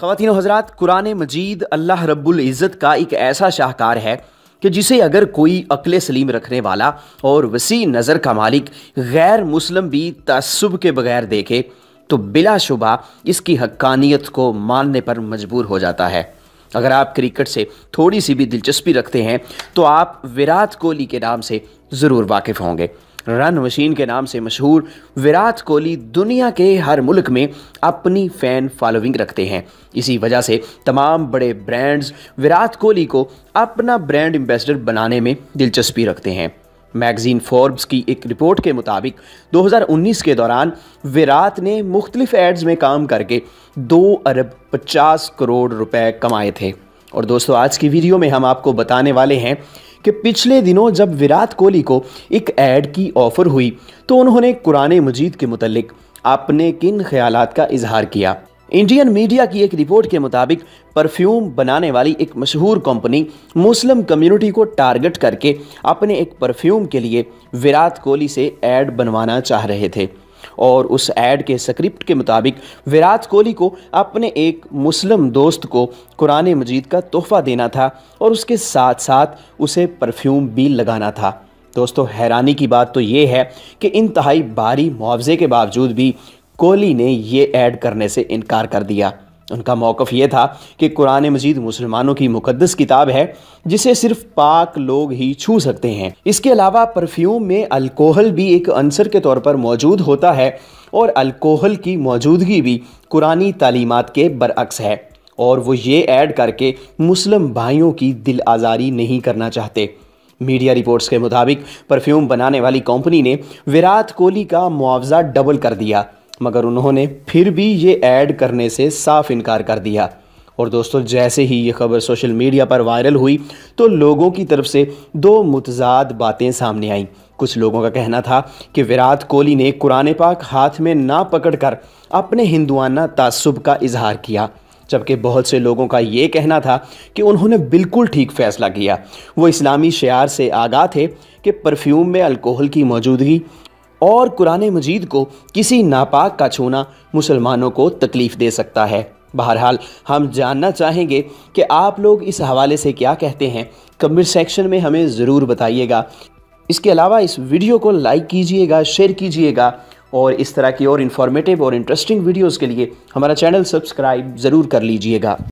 खातिन हजरात कुरान मजीद अल्लाह इज़्ज़त का एक ऐसा शाहकार है कि जिसे अगर कोई अकल सलीम रखने वाला और वसी नज़र का मालिक गैर मुस्लिम भी तसब के बगैर देखे तो बिलाशुबा इसकी हक्कानियत को मानने पर मजबूर हो जाता है अगर आप क्रिकेट से थोड़ी सी भी दिलचस्पी रखते हैं तो आप विराट कोहली के नाम से ज़रूर वाकिफ़ होंगे रन मशीन के नाम से मशहूर विराट कोहली दुनिया के हर मुल्क में अपनी फ़ैन फॉलोइंग रखते हैं इसी वजह से तमाम बड़े ब्रांड्स विराट कोहली को अपना ब्रांड एम्बेसडर बनाने में दिलचस्पी रखते हैं मैगज़ीन फोर्ब्स की एक रिपोर्ट के मुताबिक 2019 के दौरान विराट ने मुख्तलिफ एड्स में काम करके दो अरब पचास करोड़ रुपए कमाए थे और दोस्तों आज की वीडियो में हम आपको बताने वाले हैं कि पिछले दिनों जब विराट कोहली को एक ऐड की ऑफ़र हुई तो उन्होंने कुरान मजीद के मुतलक अपने किन ख्याल का इजहार किया इंडियन मीडिया की एक रिपोर्ट के मुताबिक परफ्यूम बनाने वाली एक मशहूर कंपनी मुस्लिम कम्युनिटी को टारगेट करके अपने एक परफ्यूम के लिए विराट कोहली से ऐड बनवाना चाह रहे थे और उस एड के स्क्रिप्ट के मुताबिक विराट कोहली को अपने एक मुस्लिम दोस्त को कुरान मजीद का तोहफ़ा देना था और उसके साथ साथ उसे परफ्यूम भी लगाना था दोस्तों हैरानी की बात तो ये है कि इंतहाई भारी मुआवजे के बावजूद भी कोहली ने ये ऐड करने से इनकार कर दिया उनका मौक़ ये था कि कुरान मजीद मुसलमानों की मुकदस किताब है जिसे सिर्फ पाक लोग ही छू सकते हैं इसके अलावा परफ्यूम में अल्कोहल भी एक अंसर के तौर पर मौजूद होता है और अल्कोहल की मौजूदगी भी कुरानी तालीमत के बरअक्स है और वो ये ऐड करके मुस्लिम भाइयों की दिल आज़ारी नहीं करना चाहते मीडिया रिपोर्ट्स के मुताबिक परफ्यूम बनाने वाली कंपनी ने विराट कोहली का मुआवजा डबल कर दिया मगर उन्होंने फिर भी ये ऐड करने से साफ इनकार कर दिया और दोस्तों जैसे ही ये खबर सोशल मीडिया पर वायरल हुई तो लोगों की तरफ से दो मुतजाद बातें सामने आईं कुछ लोगों का कहना था कि विराट कोहली ने कुरान पाक हाथ में ना पकड़कर अपने हिंदुआना तसब का इजहार किया जबकि बहुत से लोगों का ये कहना था कि उन्होंने बिल्कुल ठीक फैसला किया वो इस्लामी शेयर से आगाह थे कि परफ्यूम में अल्कोहल की मौजूदगी और कुरान मजीद को किसी नापाक का छूना मुसलमानों को तकलीफ़ दे सकता है बहरहाल हम जानना चाहेंगे कि आप लोग इस हवाले से क्या कहते हैं कमेंट सेक्शन में हमें ज़रूर बताइएगा इसके अलावा इस वीडियो को लाइक कीजिएगा शेयर कीजिएगा और इस तरह की और इन्फॉर्मेटिव और इंटरेस्टिंग वीडियोज़ के लिए हमारा चैनल सब्सक्राइब ज़रूर कर लीजिएगा